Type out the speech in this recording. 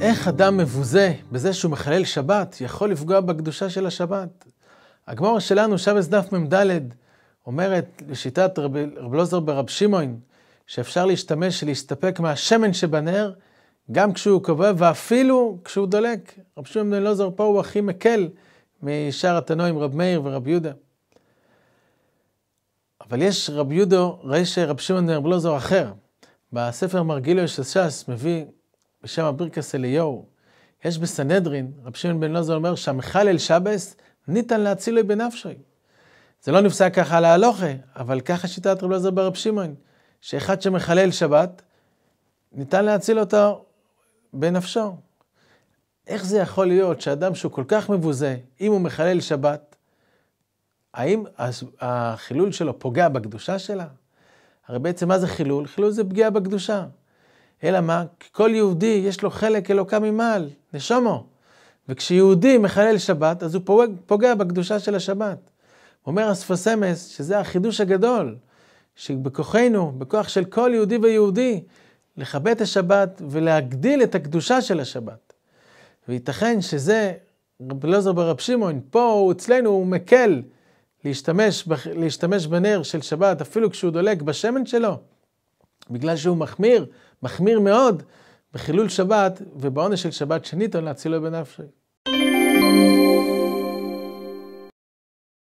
איך אדם מבוזה בזה שהוא מחלל שבת יכול לפגוע בקדושה של השבת? הגמרא שלנו, שבס דף מ"ד, אומרת לשיטת רב, רב לוזר ברב שמעון, שאפשר להשתמש להסתפק מהשמן שבנר, גם כשהוא קובע ואפילו כשהוא דולק. רב שמעון בן לוזר פה הוא הכי מקל משאר התנועים, רב מאיר ורב יהודה. אבל יש רב יודו, ראי שרב שמעון בן לוזר אחר. בספר מרגילו של ש"ס מביא בשם הברכס אליהו, יש בסנהדרין, רב שמעון בן לוזון אומר שהמחל אל שבס ניתן להצילוי בנפשי. זה לא נפסק ככה להלוכה, אבל ככה שיטת רב לוזון ברב שמעון, שאחד שמחלל שבת, ניתן להציל אותו בנפשו. איך זה יכול להיות שאדם שהוא כל כך מבוזה, אם הוא מחלל שבת, האם החילול שלו פוגע בקדושה שלה? הרי בעצם מה זה חילול? חילול זה פגיעה בקדושה. אלא מה? כל יהודי יש לו חלק אלוקה ממעל, נשומו. וכשיהודי מחלל שבת, אז הוא פוגע, פוגע בקדושה של השבת. אומר אספוסמס, שזה החידוש הגדול, שבכוחנו, בכוח של כל יהודי ויהודי, לכבד את השבת ולהגדיל את הקדושה של השבת. וייתכן שזה, רב אלעזר ברב שמעון, פה אצלנו הוא מקל להשתמש, להשתמש בנר של שבת, אפילו כשהוא דולק בשמן שלו. בגלל שהוא מחמיר, מחמיר מאוד, בחילול שבת ובעונש של שבת שנית להצילו בנפשי.